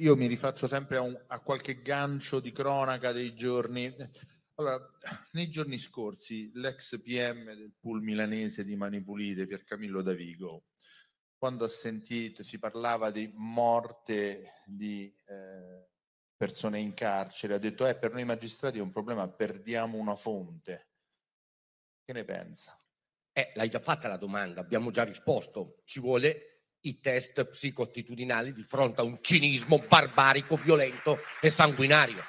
io mi rifaccio sempre a, un, a, qualche gancio di cronaca dei giorni. Allora, nei giorni scorsi l'ex PM del pool milanese di Mani Pulite, Pier Camillo Davigo, quando ha sentito, si parlava di morte di eh, persone in carcere, ha detto, eh, per noi magistrati è un problema, perdiamo una fonte. Che ne pensa? Eh, l'hai già fatta la domanda, abbiamo già risposto. Ci vuole i test psicoattitudinali di fronte a un cinismo barbarico, violento e sanguinario.